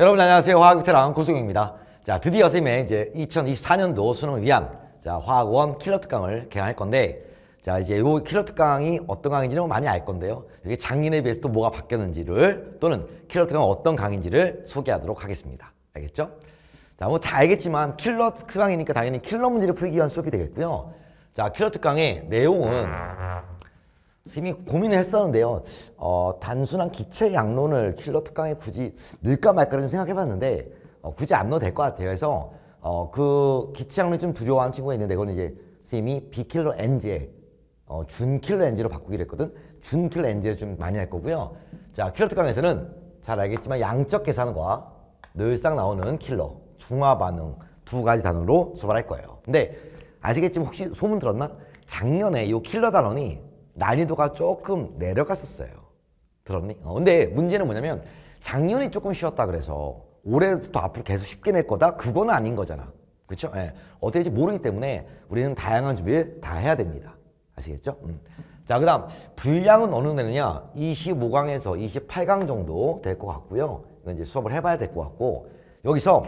여러분 안녕하세요. 화학비텔 안고송입니다. 자, 드디어 선생님의 이제 2024년도 수능을 위한 자, 화학원 킬러 특강을 개강할 건데 자, 이제 요 킬러 특강이 어떤 강의인지는 뭐 많이 알 건데요. 이게 작년에 비해서 또 뭐가 바뀌었는지를 또는 킬러 특강은 어떤 강의인지를 소개하도록 하겠습니다. 알겠죠? 자, 뭐 다 알겠지만 킬러 특강이니까 당연히 킬러 문제를 풀기 위한 수업이 되겠고요. 자, 킬러 특강의 내용은 선생님이 고민을 했었는데요. 어, 단순한 기체 양론을 킬러 특강에 굳이 넣을까 말까 좀 생각해봤는데 어, 굳이 안 넣어도 될 것 같아요. 그래서 어, 그 기체 양론 이좀 두려워하는 친구가 있는데 그건 이제 선생님이 비킬러 엔지에 어, 준킬러 엔지로 바꾸기로 했거든. 준킬러 엔지에 좀 많이 할 거고요. 자, 킬러 특강에서는 잘 알겠지만 양적 계산과 늘상 나오는 킬러, 중화 반응 두 가지 단어로 출발할 거예요. 근데 아시겠지만 혹시 소문 들었나? 작년에 이 킬러 단원이 난이도가 조금 내려갔었어요. 들었니? 어, 근데 문제는 뭐냐면 작년이 조금 쉬었다 그래서 올해부터 앞으로 계속 쉽게 낼 거다? 그건 아닌 거잖아. 그렇죠? 예. 어떻게 될지 모르기 때문에 우리는 다양한 준비를 다 해야 됩니다. 아시겠죠? 음. 자, 그 다음 분량은 어느 내느냐? 25강에서 28강 정도 될 것 같고요. 이건 이제 수업을 해봐야 될 것 같고 여기서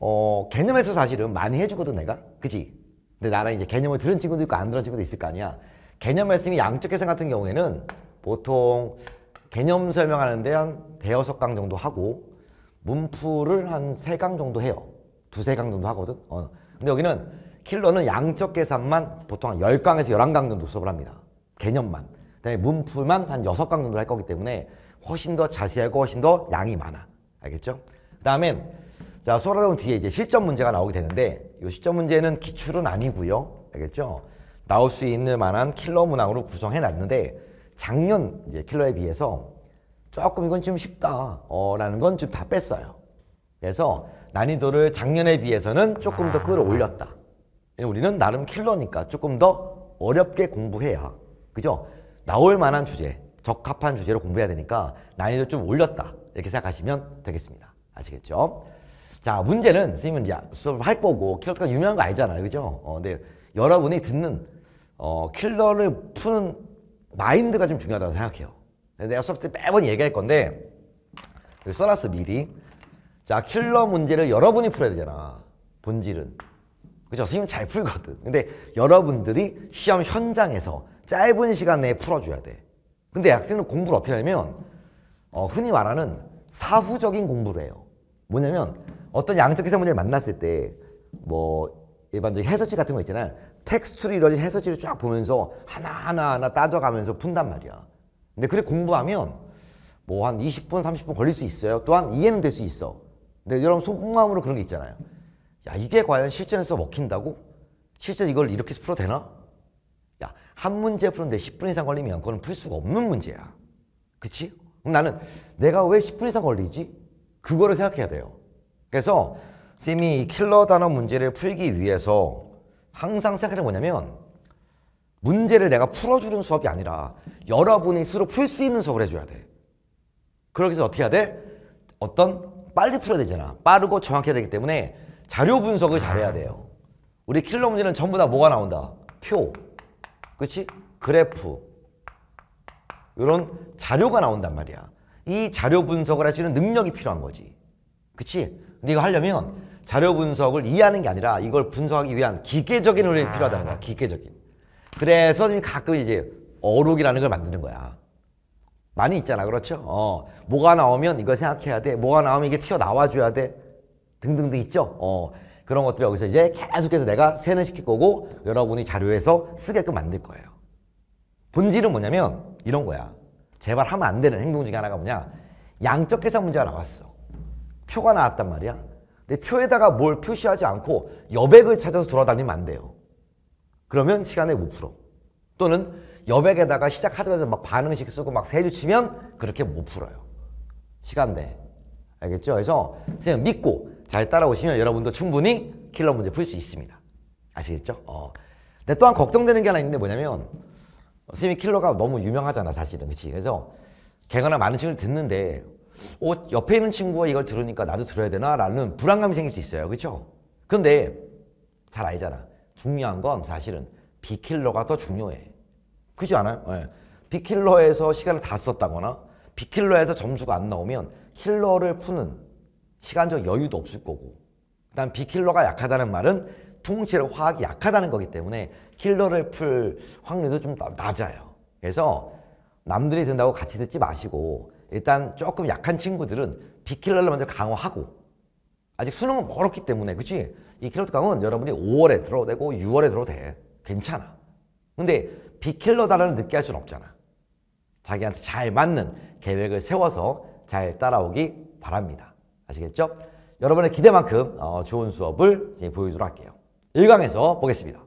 어, 개념에서 사실은 많이 해주거든 내가. 그치? 근데 나랑 이제 개념을 들은 친구도 있고 안 들은 친구도 있을 거 아니야. 개념 말씀이 양적 계산 같은 경우에는 보통 개념 설명하는데 한 대여섯 강 정도 하고 문풀을 한 세 강 정도 해요. 두세 강 정도 하거든. 어. 근데 여기는 킬러는 양적 계산만 보통 한 열강에서 열한 강 정도 수업을 합니다. 개념만. 그다음에 문풀만 한 여섯 강 정도 할 거기 때문에 훨씬 더 자세하고 훨씬 더 양이 많아. 알겠죠? 그다음에 자, 수업하다 보면 뒤에 이제 실전 문제가 나오게 되는데 이 실전 문제는 기출은 아니고요. 알겠죠? 나올 수 있는 만한 킬러 문항으로 구성해 놨는데 작년 이제 킬러에 비해서 조금 이건 좀 쉽다라는 어, 건좀 다 뺐어요. 그래서 난이도를 작년에 비해서는 조금 더 끌어올렸다. 우리는 나름 킬러니까 조금 더 어렵게 공부해야 그죠? 나올 만한 주제, 적합한 주제로 공부해야 되니까 난이도 좀 올렸다 이렇게 생각하시면 되겠습니다. 아시겠죠? 자 문제는 선생님은 이제 수업을 할 거고 킬러가 유명한 거 알잖아요, 그죠? 어, 근데 여러분이 듣는 어, 킬러를 푸는 마인드가 좀 중요하다고 생각해요. 내가 수업 때 매번 얘기할 건데 여기 그 써놨어 미리. 자 킬러 문제를 여러분이 풀어야 되잖아. 본질은. 그죠? 선생님 잘 풀거든. 근데 여러분들이 시험 현장에서 짧은 시간 내에 풀어줘야 돼. 근데 약생은 공부를 어떻게 하냐면 어, 흔히 말하는 사후적인 공부를 해요. 뭐냐면 어떤 양적 계산 문제를 만났을 때 뭐 일반적인 해설지 같은 거 있잖아요. 텍스트로 이루어진 해설지를 쫙 보면서 하나하나 하나 따져가면서 푼단 말이야. 근데 그래 공부하면 뭐 한 20분, 30분 걸릴 수 있어요. 또한 이해는 될 수 있어. 근데 여러분 속마음으로 그런 게 있잖아요. 야, 이게 과연 실전에서 먹힌다고? 실전 이걸 이렇게 풀어 도 되나? 야, 한 문제 푸는데 10분 이상 걸리면 그건 풀 수가 없는 문제야. 그치? 그럼 나는 내가 왜 10분 이상 걸리지? 그거를 생각해야 돼요. 그래서 쌤이 킬러 단어 문제를 풀기 위해서 항상 생각하는 뭐냐면 문제를 내가 풀어주는 수업이 아니라 여러분이 스스로 풀 수 있는 수업을 해줘야 돼. 그러기 위해서 어떻게 해야 돼? 어떤 빨리 풀어야 되잖아. 빠르고 정확해야 되기 때문에 자료 분석을 잘해야 돼요. 우리 킬러 문제는 전부 다 뭐가 나온다? 표, 그렇 그래프, 이런 자료가 나온단 말이야. 이 자료 분석을 할 수 있는 능력이 필요한 거지. 그치? 근데 이거 하려면 자료 분석을 이해하는 게 아니라 이걸 분석하기 위한 기계적인 훈련이 아. 필요하다는 거야. 기계적인. 그래서 선생님이 가끔 이제 어록이라는 걸 만드는 거야. 많이 있잖아. 그렇죠? 어. 뭐가 나오면 이거 생각해야 돼. 뭐가 나오면 이게 튀어나와줘야 돼. 등등등 있죠? 어. 그런 것들 여기서 이제 계속해서 내가 세뇌 시킬 거고 여러분이 자료에서 쓰게끔 만들 거예요. 본질은 뭐냐면 이런 거야. 제발 하면 안 되는 행동 중에 하나가 뭐냐. 양적 계산 문제가 나왔어. 표가 나왔단 말이야. 내 표에다가 뭘 표시하지 않고 여백을 찾아서 돌아다니면 안 돼요. 그러면 시간의 5% 또는 여백에다가 시작하자마자 막 반응식 쓰고 막 세주 치면 그렇게 못 풀어요. 시간대. 알겠죠? 그래서 선생님 믿고 잘 따라오시면 여러분도 충분히 킬러 문제 풀 수 있습니다. 아시겠죠? 어. 근데 또한 걱정되는 게 하나 있는데 뭐냐면 선생님이 킬러가 너무 유명하잖아 사실은 그치? 그래서 개거 많은 친구를 듣는데 어, 옆에 있는 친구가 이걸 들으니까 나도 들어야 되나? 라는 불안감이 생길 수 있어요. 그렇 근데 잘 알잖아. 중요한 건 사실은 비킬러가 더 중요해. 그지 않아요? 네. 예. 비킬러에서 시간을 다 썼다거나 비킬러에서 점수가 안 나오면 킬러를 푸는 시간적 여유도 없을 거고 일단 비킬러가 약하다는 말은 통째로 화학이 약하다는 거기 때문에 킬러를 풀 확률도 좀 낮아요. 그래서 남들이 든다고 같이 듣지 마시고 일단 조금 약한 친구들은 비킬러를 먼저 강화하고 아직 수능은 멀었기 때문에 그치? 이 킬러트 강은 여러분이 5월에 들어도 되고 6월에 들어도 돼 괜찮아 근데 비킬러다라는 늦게 할 수는 없잖아 자기한테 잘 맞는 계획을 세워서 잘 따라오기 바랍니다 아시겠죠? 여러분의 기대만큼 어, 좋은 수업을 보여주도록 할게요 1강에서 보겠습니다